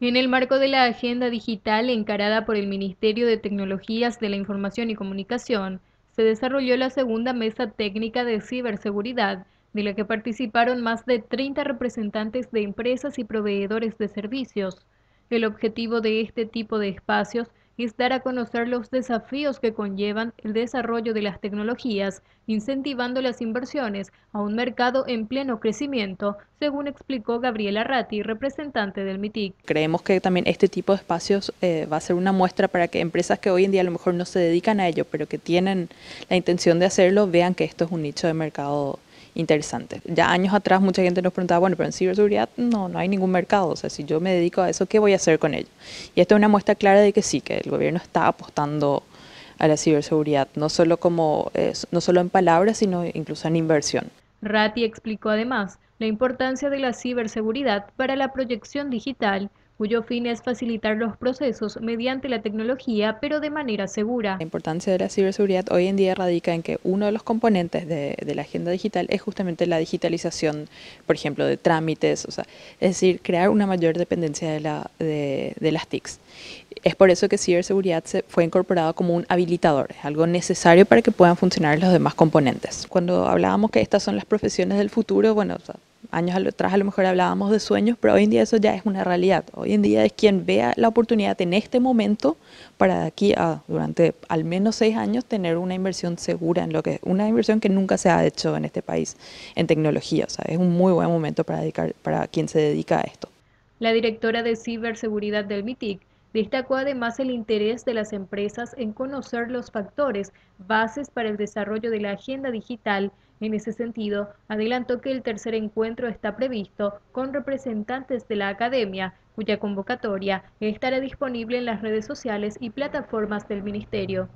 En el marco de la agenda digital encarada por el Ministerio de Tecnologías de la Información y Comunicación, se desarrolló la segunda mesa técnica de ciberseguridad, de la que participaron más de 30 representantes de empresas y proveedores de servicios. El objetivo de este tipo de espacios es dar a conocer los desafíos que conllevan el desarrollo de las tecnologías, incentivando las inversiones a un mercado en pleno crecimiento, según explicó Gabriela Ratti, representante del MITIC. Creemos que también este tipo de espacios eh, va a ser una muestra para que empresas que hoy en día a lo mejor no se dedican a ello, pero que tienen la intención de hacerlo, vean que esto es un nicho de mercado interesante. Ya años atrás mucha gente nos preguntaba, bueno, pero en ciberseguridad no, no hay ningún mercado, o sea, si yo me dedico a eso, ¿qué voy a hacer con ello? Y esto es una muestra clara de que sí, que el gobierno está apostando a la ciberseguridad, no solo, como, eh, no solo en palabras, sino incluso en inversión. Ratti explicó además la importancia de la ciberseguridad para la proyección digital cuyo fin es facilitar los procesos mediante la tecnología, pero de manera segura. La importancia de la ciberseguridad hoy en día radica en que uno de los componentes de, la agenda digital es justamente la digitalización, por ejemplo, de trámites, o sea, es decir, crear una mayor dependencia de, la, de, de las TICs. Es por eso que ciberseguridad se fue incorporado como un habilitador, algo necesario para que puedan funcionar los demás componentes. Cuando hablábamos que estas son las profesiones del futuro, bueno, o sea, años atrás a lo mejor hablábamos de sueños, pero hoy en día eso ya es una realidad. Hoy en día es quien vea la oportunidad en este momento para aquí a durante al menos seis años tener una inversión segura en lo que es una inversión que nunca se ha hecho en este país en tecnología. O sea, es un muy buen momento para para quien se dedica a esto. La directora de ciberseguridad del MITIC Destacó además el interés de las empresas en conocer los factores bases para el desarrollo de la agenda digital. En ese sentido, adelantó que el tercer encuentro está previsto con representantes de la academia, cuya convocatoria estará disponible en las redes sociales y plataformas del Ministerio.